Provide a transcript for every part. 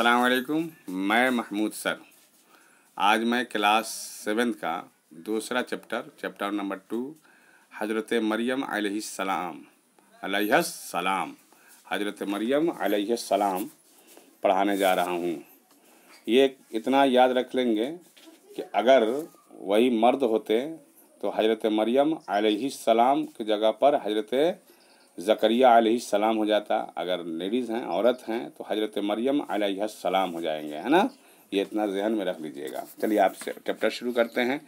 असलकुम मैं महमूद सर आज मैं क्लास सेवेंथ का दूसरा चैप्टर चैप्टर नंबर टू हज़रत मरियम सलाम सलाम हज़रत मरियम सलाम पढ़ाने जा रहा हूँ ये इतना याद रख लेंगे कि अगर वही मर्द होते तो हज़रत मरियम सलाम की जगह पर हज़रत ज़करिया सलाम हो जाता अगर लेडीज़ हैं औरत हैं तो हज़रत मरियम सलाम हो जाएंगे है ना ये इतना जहन में रख लीजिएगा चलिए आप चैप्टर शुरू करते हैं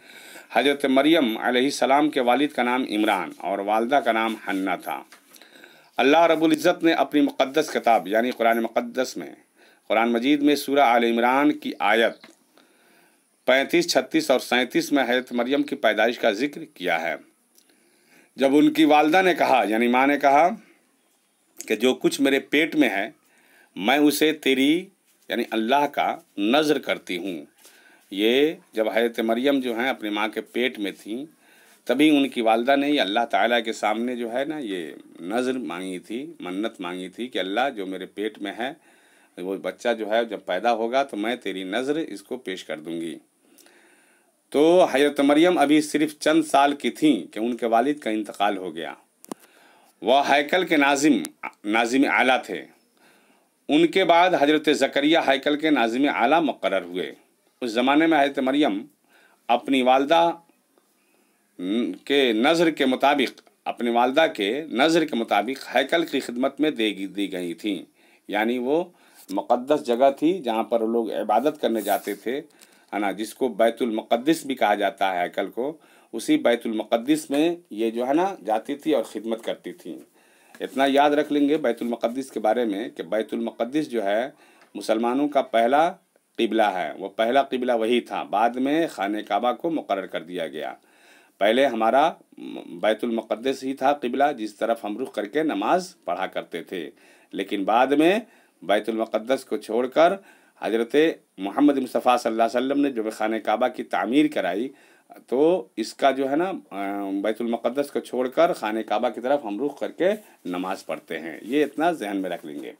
हज़रत मरियम सलाम के वालिद का नाम इमरान और वालदा का नाम हन्ना था अल्लाह रबुल्ज़त ने अपनी मुक़दस किताब यानी कुरान मुक़दस में कुरान मजीद में सूर्य आल इमरान की आयत पैंतीस छत्तीस और सैंतीस में हज़रत मरियम की पैदाइश का जिक्र किया है जब उनकी वालदा ने कहा यानी माँ ने कहा कि जो कुछ मेरे पेट में है मैं उसे तेरी यानी अल्लाह का नज़र करती हूँ ये जब हजरत मरियम जो हैं अपनी माँ के पेट में थी तभी उनकी वालदा ने अल्लाह ताला के सामने जो है ना ये नज़र मांगी थी मन्नत मांगी थी कि अल्लाह जो मेरे पेट में है वो बच्चा जो है जब पैदा होगा तो मैं तेरी नज़र इसको पेश कर दूँगी तो हजरत मरियम अभी सिर्फ चंद साल की थीं कि उनके वालिद का इंतकाल हो गया वह हैकल के नाजिम नाजिम आला थे उनके बाद हजरत ज़करिया हैकल के नाजिम आला मुकर हुए उस ज़माने में हजरत मरियम अपनी वालदा के नज़र के मुताबिक अपनी वालदा के नज़र के मुताबिक हैकल की खिदमत में दे दी गई थी यानी वो मुक़दस जगह थी जहाँ पर लोग इबादत करने जाते थे है ना जिसको बैतुल मुकद्दस भी कहा जाता है कल को उसी बैतुल मुकद्दस में ये जो है ना जाती थी और ख़िदमत करती थी इतना याद रख लेंगे बैतुल मुकद्दस के बारे में कि बैतुल मुकद्दस जो है मुसलमानों का पहला किबला है वो पहला किबला वही था बाद में खान काबा को मुकर कर दिया गया पहले हमारा बैतुल मुकद्दस ही था किबला जिस तरफ हम रुख करके नमाज पढ़ा करते थे लेकिन बाद में बैतुल मुकद्दस को छोड़कर हज़रत मोहम्मद मुस्तफ़ा सल्लल्लाहु ने जब खान काबा की तमीर कराई तो इसका जो है ना बैतुलमक़दस को छोड़कर खान काबा की तरफ हम रुख करके नमाज़ पढ़ते हैं ये इतना जहन में रख लेंगे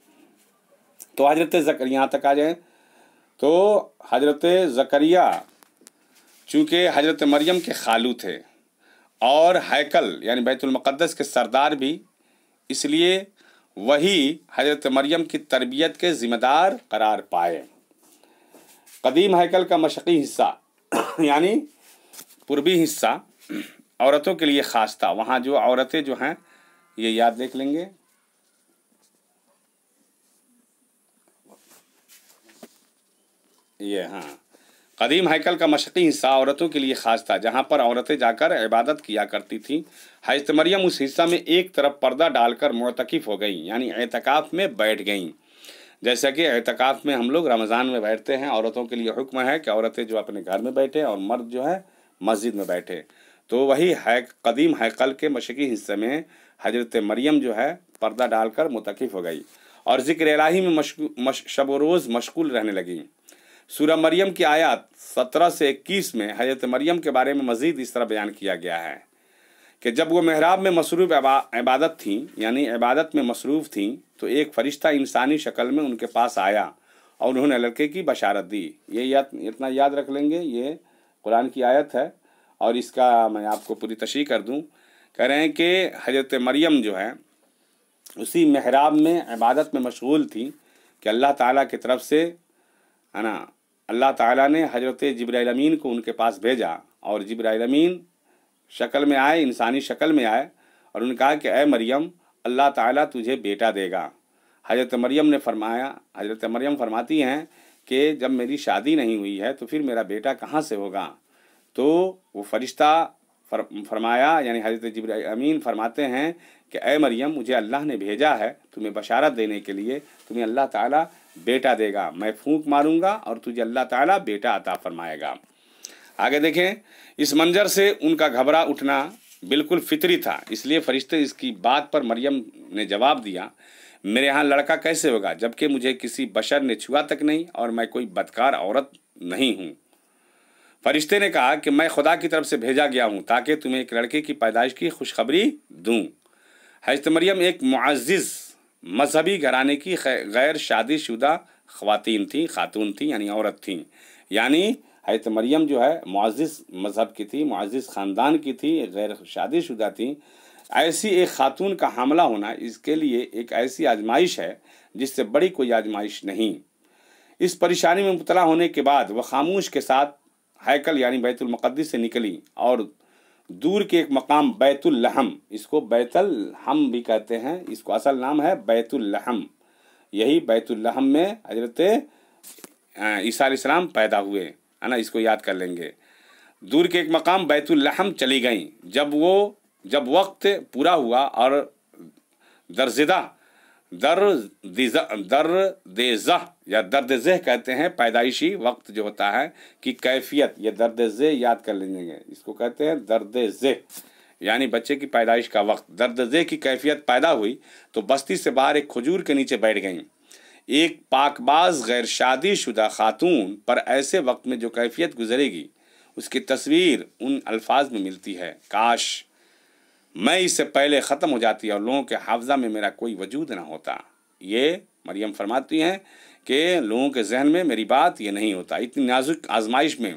तो हज़रत जकर यहाँ तक आ जाए तो हज़रत जकरिया चूँकि हज़रत मरियम के खालू थे और हैकल यानी बैतुलमक़दस के सरदार भी इसलिए वही हजरत मरियम की तरबियत के ज़िम्मेदार करार पाए कदीम हैकल का मशक़ी हिस्सा यानी पूर्वी हिस्सा औरतों के लिए ख़ास था वहाँ जो औरतें जो हैं ये याद देख लेंगे ये हाँ कदीम हैकल का मशक़ी हिस्सा औरतों के लिए ख़ास था जहाँ पर औरतें जाकर इबादत किया करती थीं हजरत मरियम उस हिस्सा में एक तरफ पर्दा डालकर मरतकफ़ हो गई यानी एहतकाफ़ में बैठ गईं जैसा कि एहतकाफ़ में हम लोग रमज़ान में बैठते हैं औरतों के लिए हुक्म है कि औरतें जो अपने घर में बैठे और मर्द जो है मस्जिद में बैठे तो वही है कदीम हैकल के मशक़ी हिस्से में हजरत मरियम जो है पर्दा डालकर मुतकफ़ हो गई और ज़िक्र इलाही में मश, मश शब रोज़ मशगूल रहने लगें सूर मरियम की आयत सत्रह से इक्कीस में हजरत मरियम के बारे में मजीद इस तरह बयान किया गया है कि जब वो महराब में मसरूफ़ इबादत थीं यानी इबादत में मसरूफ़ थी तो एक फ़रिश्ता इंसानी शक्ल में उनके पास आया और उन्होंने लड़के की बशारत दी ये याद इतना याद रख लेंगे ये कुरान की आयत है और इसका मैं आपको पूरी तशी कर दूँ कह रहे हैं कि हजरत मरियम जो है उसी महराब में इबादत में मशगूल थी कि अल्लाह ताला की तरफ से है ना अल्लाह ताला ने हज़रत जब्रामीन को उनके पास भेजा और जब्रामीन शक्ल में आए इंसानी शक्ल में आए और उन्होंने कहा कि अय मरियम अल्लाह ताला तुझे बेटा देगा हज़रत मरियम ने फरमाया हज़रत मरियम फरमाती हैं कि जब मेरी शादी नहीं हुई है तो फिर मेरा बेटा कहाँ से होगा तो वो फरिश्ता फर, फरमाया यानी हज़रत जब्रामीन फरमाते हैं कि अय मरियम मुझे अल्लाह ने भेजा है तुम्हें बशारत देने के लिए तुम्हें अल्लाह ताला बेटा देगा मैं फूंक मारूंगा और तुझे अल्लाह ताला बेटा अता फरमाएगा आगे देखें इस मंजर से उनका घबरा उठना बिल्कुल फितरी था इसलिए फरिश्ते इसकी बात पर मरियम ने जवाब दिया मेरे यहाँ लड़का कैसे होगा जबकि मुझे किसी बशर ने छुआ तक नहीं और मैं कोई बदकार औरत नहीं हूँ फरिश्ते ने कहा कि मैं खुदा की तरफ से भेजा गया हूँ ताकि तुम्हें एक लड़के की पैदाइश की खुशखबरी दूँ हजत मरियम एक मुआज़ मजहबी घराने की गैर शादीशुदा खातन थी खातून थी यानी औरत थी यानी हैत मरियम जो है मुआज़ मज़हब की थी मुआज़ ख़ानदान की थी गैर शादीशुदा थी ऐसी एक खातून का हमला होना इसके लिए एक ऐसी आजमाइश है जिससे बड़ी कोई आजमाइश नहीं इस परेशानी में मुबला होने के बाद वह खामोश के साथ हैकल यानी बैतुलमक़दस से निकली और दूर के एक मकाम बैतुल लहम इसको बैतुल हम भी कहते हैं इसको असल नाम है बैतुल लहम यही बैतुल लहम में हजरत ईसा इस्लाम पैदा हुए है ना इसको याद कर लेंगे दूर के एक मकाम बैतुल लहम चली गई जब वो जब वक्त पूरा हुआ और दर्जदा दर दिजा दर देजह या दर्द जह कहते हैं पैदाइशी वक्त जो होता है कि कैफियत या दर्द जह याद कर लेंगे इसको कहते हैं दर्द जह यानी बच्चे की पैदाइश का वक्त दर्द जह की कैफियत पैदा हुई तो बस्ती से बाहर एक खजूर के नीचे बैठ गई एक पाकबाज गैर शादी शुदा खातून पर ऐसे वक्त में जो कैफियत गुजरेगी उसकी तस्वीर उन अल्फाज में मिलती है काश मैं इससे पहले ख़त्म हो जाती और लोगों के हाफजा में मेरा कोई वजूद ना होता ये मरियम फरमाती हैं कि लोगों के जहन में मेरी बात ये नहीं होता इतनी नाजुक आजमाइश में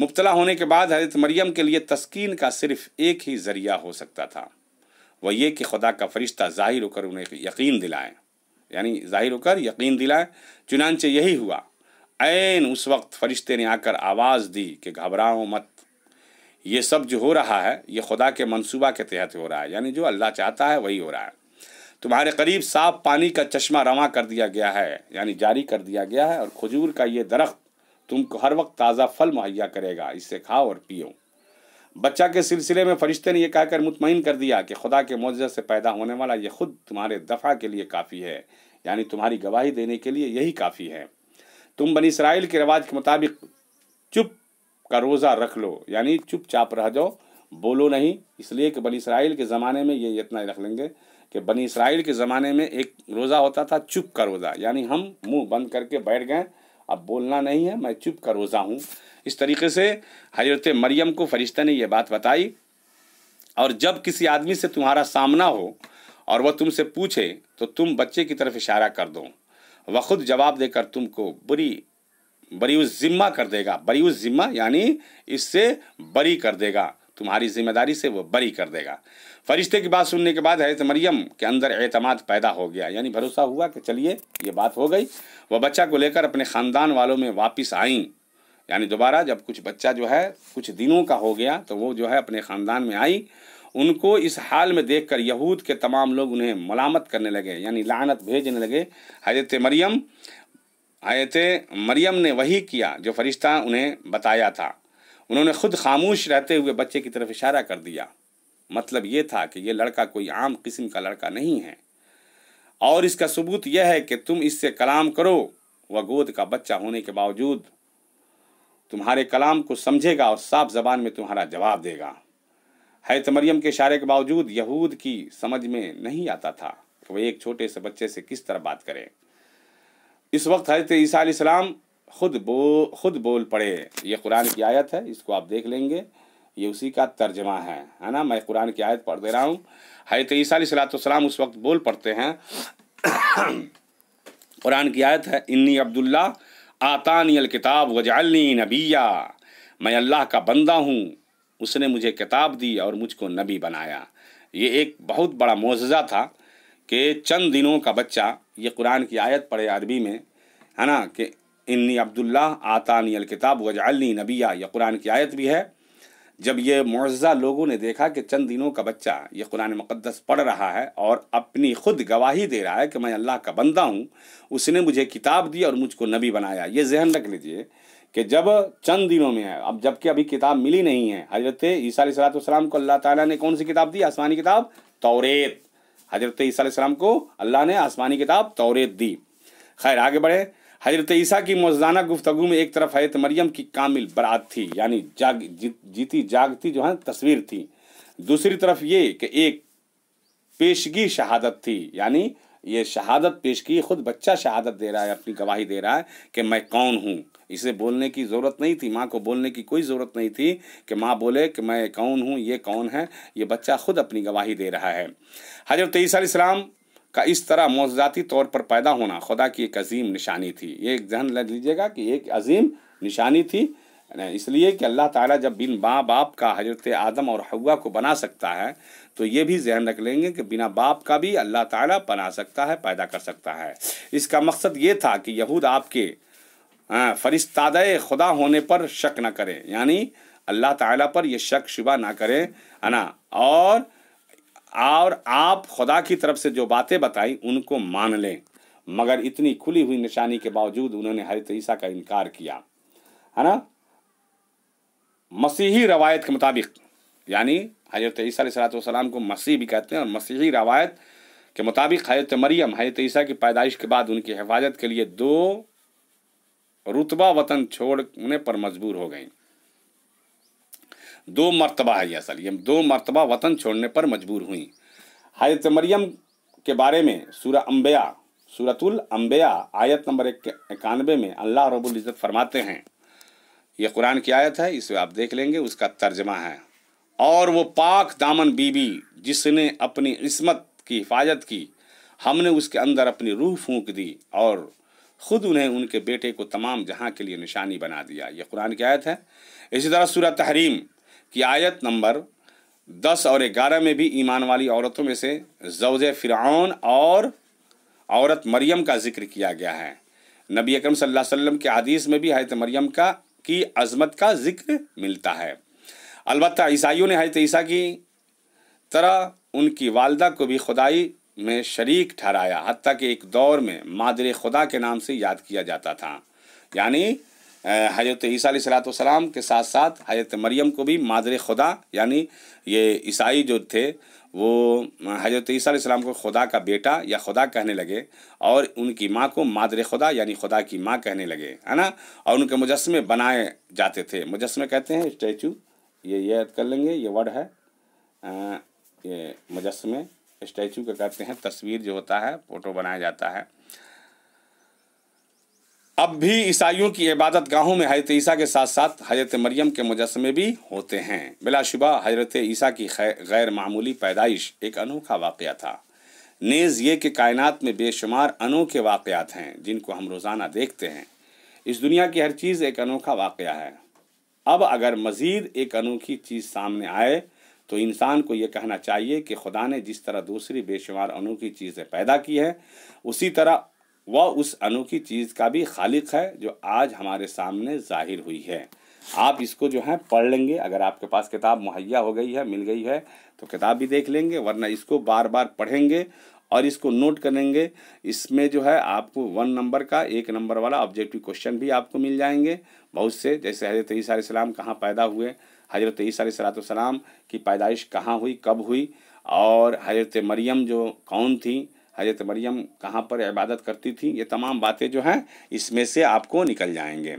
मुबतला होने के बाद हजरत मरियम के लिए तस्कीन का सिर्फ एक ही ज़रिया हो सकता था वह ये कि खुदा का फरिश्ता ज़ाहिर होकर उन्हें यकीन दिलाएं यानी ज़ाहिर होकर यकीन दिलाएं चुनानचे यही हुआ ऐन उस वक्त फरिश्ते ने आकर आवाज़ दी कि घबराओ मत ये सब जो हो रहा है ये खुदा के मंसूबा के तहत हो रहा है यानी जो अल्लाह चाहता है वही हो रहा है तुम्हारे करीब साफ पानी का चश्मा रवा कर दिया गया है यानी जारी कर दिया गया है और खजूर का ये दरख्त तुमको हर वक्त ताज़ा फल मुहैया करेगा इसे खाओ और पियो बच्चा के सिलसिले में फरिश्ते ने यह कहकर मुतमिन कर दिया कि खुदा के मौजे से पैदा होने वाला ये खुद तुम्हारे दफ़ा के लिए काफ़ी है यानी तुम्हारी गवाही देने के लिए यही काफ़ी है तुम बनी इसराइल के रवाज के मुताबिक चुप का रोज़ा रख लो यानी चुपचाप रह जाओ बोलो नहीं इसलिए कि बनी इसराइल के ज़माने में ये इतना रख लेंगे कि बनी इसराइल के ज़माने में एक रोज़ा होता था चुप का रोज़ा यानी हम मुंह बंद करके बैठ गए अब बोलना नहीं है मैं चुप का रोज़ा हूँ इस तरीके से हजरत मरियम को फरिश्ते ने यह बात बताई और जब किसी आदमी से तुम्हारा सामना हो और वह तुमसे पूछे तो तुम बच्चे की तरफ इशारा कर दो खुद जवाब देकर तुमको बुरी बरी उस ज़िम्मा कर देगा बरी उस ज़िम्मा यानी इससे बरी कर देगा तुम्हारी जिम्मेदारी से वो बरी कर देगा फरिश्ते की बात सुनने के बाद हजरत मरियम के अंदर एतमाद पैदा हो गया यानी भरोसा हुआ कि चलिए ये बात हो गई वह बच्चा को लेकर अपने ख़ानदान वालों में वापस आईं यानी दोबारा जब कुछ बच्चा जो है कुछ दिनों का हो गया तो वो जो है अपने ख़ानदान में आई उनको इस हाल में देखकर यहूद के तमाम लोग उन्हें मलामत करने लगे यानी लानत भेजने लगे हजरत मरियम आयत मरियम ने वही किया जो फरिश्ता उन्हें बताया था उन्होंने खुद खामोश रहते हुए बच्चे की तरफ इशारा कर दिया मतलब ये था कि यह लड़का कोई आम किस्म का लड़का नहीं है और इसका सबूत यह है कि तुम इससे कलाम करो वह गोद का बच्चा होने के बावजूद तुम्हारे कलाम को समझेगा और साफ जबान में तुम्हारा जवाब देगा हैत तो मरियम के इशारे के बावजूद यहूद की समझ में नहीं आता था कि वह एक छोटे से बच्चे से किस तरह बात करें इस वक्त हजरत ईसा सलाम खुद बो खुद बोल पड़े ये कुरान की आयत है इसको आप देख लेंगे ये उसी का तर्जमा है है ना मैं कुरान की आयत पढ़ दे रहा हूँ हजरत ईसा सलाम उस वक्त बोल पड़ते हैं कुरान की आयत है इन्नी अब्दुल्ला आतानी अल किताब वजालनी नबिया मैं अल्लाह का बंदा हूँ उसने मुझे किताब दी और मुझको नबी बनाया ये एक बहुत बड़ा मुआजा था कि चंद दिनों का बच्चा ये कुरान की आयत पढ़े अरबी में है ना कि इन्नी अब्दुल्ला आतानी अलकिताब वजाली नबिया यह कुरान की आयत भी है जब ये मुआवजा लोगों ने देखा कि चंद दिनों का बच्चा ये कुरान मुक़दस पढ़ रहा है और अपनी खुद गवाही दे रहा है कि मैं अल्लाह का बंदा हूँ उसने मुझे किताब दी और मुझको नबी बनाया ये जहन रख लीजिए कि जब चंद दिनों में है अब जबकि अभी किताब मिली नहीं है हजरत ईसा सलात को अल्लाह ताली ने कौन सी किताब दी आसमानी किताब तोरेत हजरत ईसा को अल्लाह ने आसमानी किताब तोरेत दी खैर आगे बढ़े हजरत ईसा की मौजाना गुफ्तगु में एक तरफ हजरत मरियम की कामिल बरात थी यानी जाग जी, जीती जागती जो है तस्वीर थी दूसरी तरफ ये कि एक पेशगी शहादत थी यानी ये शहादत पेश की खुद बच्चा शहादत दे रहा है अपनी गवाही दे रहा है कि मैं कौन हूँ इसे बोलने की ज़रूरत नहीं थी माँ को बोलने की कोई ज़रूरत नहीं थी कि माँ बोले कि मैं कौन हूँ ये कौन है ये बच्चा खुद अपनी गवाही दे रहा है हजरत इस्लाम का इस तरह मौजाती तौर पर पैदा होना खुदा की एक अजीम निशानी थी ये एक जहन लग लीजिएगा कि एक अजीम निशानी थी इसलिए कि अल्लाह ताला जब बिन माँ बाप का हजरत आदम और हवा को बना सकता है तो ये भी जहन रख लेंगे कि बिना बाप का भी अल्लाह ताला बना सकता है पैदा कर सकता है इसका मकसद ये था कि यहूद आपके हाँ, फरिश्ताद खुदा होने पर शक ना करें यानी अल्लाह ताला पर यह शक शुबा ना करें है ना और और आप खुदा की तरफ से जो बातें बताई उनको मान लें मगर इतनी खुली हुई निशानी के बावजूद उन्होंने हरित ईसा का इनकार किया है ना मसीही रवायत के मुताबिक यानी हजरत ईसा सलाम को मसीह भी कहते हैं और मसीही रवायत के मुताबिक हजरत मरियम हजरत ईसा की पैदाइश के बाद उनकी हिफाजत के लिए दो रुतबा वतन छोड़ने पर मजबूर हो गई दो मरतबा है असल ये दो मरतबा वतन छोड़ने पर मजबूर हुई हजरत मरियम के बारे में सूरा अम्बया सूरतुल अम्बया आयत नंबर इक्यानवे में अल्लाह रबुल्ज़त फरमाते हैं ये कुरान की आयत है इसे आप देख लेंगे उसका तर्जमा है और वो पाक दामन बीबी जिसने अपनी इसमत की हिफाजत की हमने उसके अंदर अपनी रूह फूंक दी और खुद उन्हें उनके बेटे को तमाम जहां के लिए निशानी बना दिया यह कुरान की आयत है इसी तरह सूरत तहरीम की आयत नंबर दस और ग्यारह में भी ईमान वाली औरतों में से जवज फ़िरौन और औरत मरियम का जिक्र किया गया है नबी अकरम सल्लल्लाहु अलैहि वसल्लम के हदीस में भी हजरत मरियम का की अजमत का जिक्र मिलता है अलबत् ईसाइयों ने हजरत ईसा की तरह उनकी वालदा को भी खुदाई में शरीक ठहराया हती कि एक दौर में मादर खुदा के नाम से याद किया जाता था यानी हजरत ईसा सलाम के साथ साथ हजरत मरियम को भी मादर खुदा यानी ये ईसाई जो थे वो हजरत ईसा सलाम को खुदा का बेटा या खुदा कहने लगे और उनकी माँ को मादर खुदा यानी खुदा की माँ कहने लगे है ना और उनके मुजस्मे बनाए जाते थे मुजस्मे कहते हैं स्टैचू ये ये याद कर लेंगे ये वर्ड है आ, ये मुजस्मे स्टैचू का कहते हैं तस्वीर जो होता है फोटो बनाया जाता है अब भी ईसाइयों की इबादत गाहों में हजरत ईसा के साथ साथ हजरत मरियम के मुजस्मे भी होते हैं बिलाशुबा हजरत ईसा की गैर मामूली पैदाइश एक अनोखा वाक़ था नेज़ ये कि कायनात में बेशुमार अनोखे वाक़ हैं जिनको हम रोज़ाना देखते हैं इस दुनिया की हर चीज़ एक अनोखा वाक़ है अब अगर मज़ीद एक अनोखी चीज़ सामने आए तो इंसान को ये कहना चाहिए कि खुदा ने जिस तरह दूसरी बेशुमार अनोखी चीज़ें पैदा की हैं उसी तरह वह उस अनोखी चीज़ का भी खालिक है जो आज हमारे सामने जाहिर हुई है आप इसको जो है पढ़ लेंगे अगर आपके पास किताब मुहैया हो गई है मिल गई है तो किताब भी देख लेंगे वरना इसको बार बार पढ़ेंगे और इसको नोट करेंगे इसमें जो है आपको वन नंबर का एक नंबर वाला ऑब्जेक्टिव क्वेश्चन भी आपको मिल जाएंगे बहुत से जैसे हजरत ईसा सलाम कहाँ पैदा हुए हजरत ईसा सलाम की पैदाइश कहाँ हुई कब हुई और हजरत मरियम जो कौन थी हजरत मरियम कहाँ पर इबादत करती थी ये तमाम बातें जो हैं इसमें से आपको निकल जाएंगे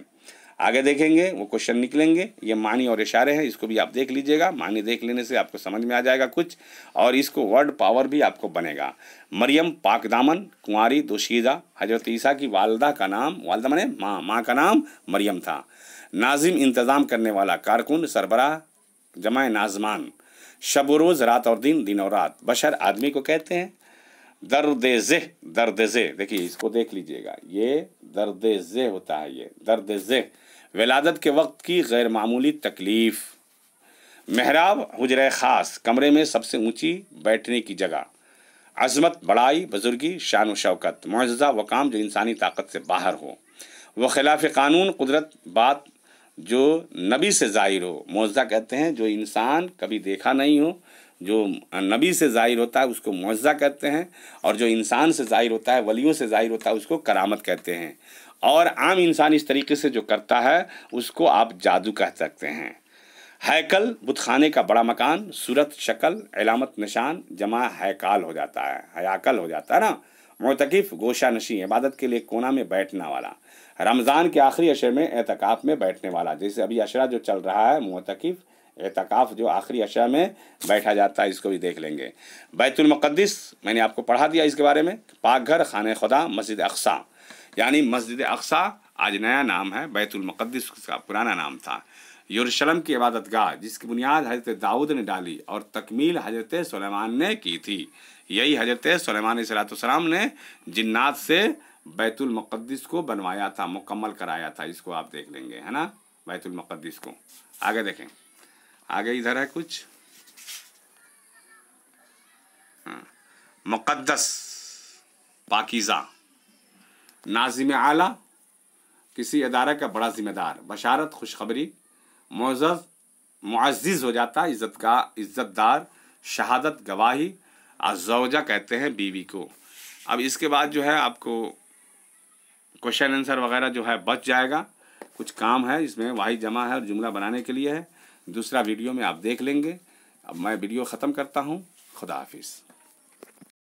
आगे देखेंगे वो क्वेश्चन निकलेंगे ये मानी और इशारे हैं इसको भी आप देख लीजिएगा मानी देख लेने से आपको समझ में आ जाएगा कुछ और इसको वर्ड पावर भी आपको बनेगा मरियम पाकदामन कुंवारी दोशीदा हजरत ईसा की वालदा का नाम वालदा मने माँ माँ का नाम मरियम था नाजिम इंतज़ाम करने वाला कारकुन सरबरा जमाए नाजमान शब रोज़ रात और दिन दिन और रात बशर आदमी को कहते हैं दर्द जह दर्द जेह देखिए इसको देख लीजिएगा ये दर्द जह होता है ये दर्द जह विलादत के वक्त की गैर मामूली तकलीफ़ महराब हजर ख़ास कमरे में सबसे ऊंची बैठने की जगह अजमत बड़ाई बुजुर्गी शान व शौकत मुआजा वकाम जो इंसानी ताकत से बाहर हो वह खिलाफ कानून कुदरत बात जो नबी से ज़ाहिर हो मुआजा कहते हैं जो इंसान कभी देखा नहीं हो जो नबी से ज़ाहिर होता है उसको मुआवजा कहते हैं और जो इंसान से ज़ाहिर होता है वलियों से ज़ाहिर होता है उसको करामत कहते हैं और आम इंसान इस तरीके से जो करता है उसको आप जादू कह सकते हैं हैकल बुतखाने का बड़ा मकान सूरत शक्ल अलामत निशान जमा हैकाल हो जाता है हयाकल हो जाता है ना मोतकफ़ गोशा नशी इबादत के लिए कोना में बैठने वाला रमज़ान के आखिरी अशर में एहतिकाफ़ में बैठने वाला जैसे अभी अशरा जो चल रहा है मोतकफ़ एहतकाफ जो आखिरी अशा में बैठा जाता है इसको भी देख लेंगे बैतुलमक़दस मैंने आपको पढ़ा दिया इसके बारे में पाकघर खान खुदा मस्जिद अक्सा यानी मस्जिद अक्सा आज नया नाम है बैतुलमक़दस का पुराना नाम था यरूशलम की इबादत गाह जिसकी बुनियाद हजरत दाऊद ने डाली और तकमील हजरत सलेमान ने की थी यही हजरत सलेमान सलातम ने जन्नात से बैतुलमक़दस को बनवाया था मुकम्मल कराया था इसको आप देख लेंगे है ना बैतुलमक़दस को आगे देखें आगे इधर है कुछ हाँ। मुक़दस पाकिज़ा नाजिम आला किसी अदारे का बड़ा ज़िम्मेदार बशारत खुशखबरी मोज़ मुआज़ हो जाता इज़्ज़त का इज़्ज़तदार शहादत गवाही अजौजा कहते हैं बीवी को अब इसके बाद जो है आपको क्वेश्चन आंसर वगैरह जो है बच जाएगा कुछ काम है इसमें वाही जमा है और जुमला बनाने के लिए है दूसरा वीडियो में आप देख लेंगे अब मैं वीडियो ख़त्म करता हूँ खुदा हाफिज़